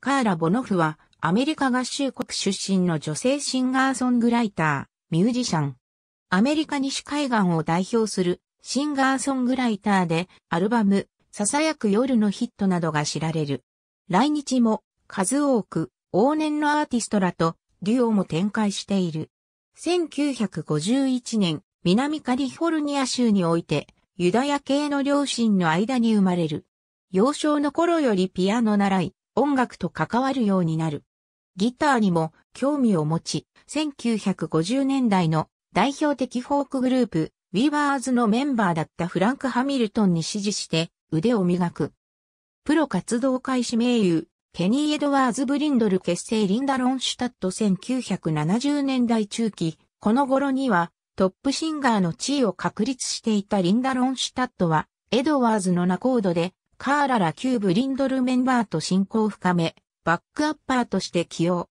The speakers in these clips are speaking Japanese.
カーラ・ボノフは、アメリカ合衆国出身の女性シンガーソングライター、ミュージシャン。アメリカ西海岸を代表するシンガーソングライターで、アルバム、ささやく夜のヒットなどが知られる。来日も数多く往年のアーティストらとデュオも展開している。1951年、南カリフォルニア州において、ユダヤ系の両親の間に生まれる。幼少の頃よりピアノ習い、音楽と関わるようになる。ギターにも興味を持ち、1950年代の代表的フォークグループ、ウィーバーズのメンバーだったフランク・ハミルトンに支持して腕を磨く。プロ活動開始名優、ケニー・エドワーズ・ブリンドル結成リンダ・ロンシュタット1970年代中期、この頃にはトップシンガーの地位を確立していたリンダ・ロンシュタットは、エドワーズの仲人でカーララキューブリンドルメンバーと親交深め、バックアッパーとして起用。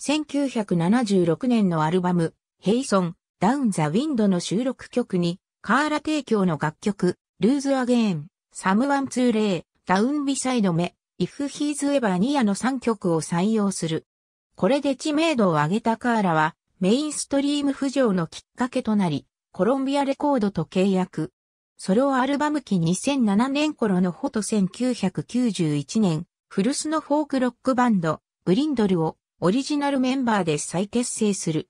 1976年のアルバム、ヘイソン、ダウンザ・ウィンドの収録曲に、カーラ提供の楽曲、ルーズ・アゲーン、サムワン・ツー・レイ、ダウン・ビサイド・メ、イフ・ヒーズ・エヴァ・ニアの3曲を採用する。これで知名度を上げたカーラは、メインストリーム浮上のきっかけとなり、コロンビアレコードと契約。ソロアルバム期2007年頃のホト1991年、古巣のフォークロックバンド、ブリンドルをオリジナルメンバーで再結成する。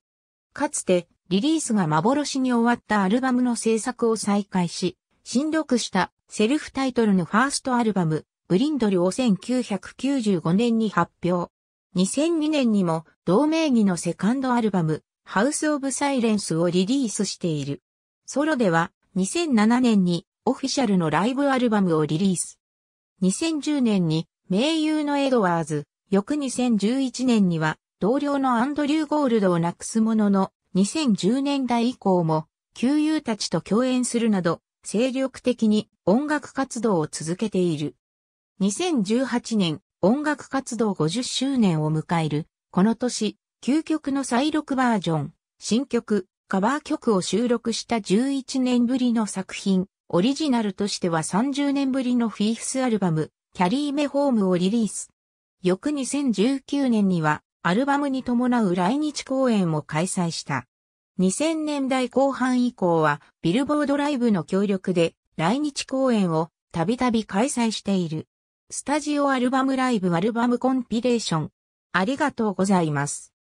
かつて、リリースが幻に終わったアルバムの制作を再開し、新録したセルフタイトルのファーストアルバム、ブリンドルを1995年に発表。2002年にも同名義のセカンドアルバム、ハウス・オブ・サイレンスをリリースしている。ソロでは2007年にオフィシャルのライブアルバムをリリース。2010年に名優のエドワーズ、翌2011年には同僚のアンドリュー・ゴールドをなくすものの2010年代以降も旧友たちと共演するなど精力的に音楽活動を続けている。2018年音楽活動50周年を迎えるこの年、究極の再録バージョン、新曲、カバー曲を収録した11年ぶりの作品、オリジナルとしては30年ぶりのフィーフスアルバム、キャリーメホームをリリース。翌2019年には、アルバムに伴う来日公演も開催した。2000年代後半以降は、ビルボードライブの協力で、来日公演をたびたび開催している。スタジオアルバムライブアルバムコンピレーション。ありがとうございます。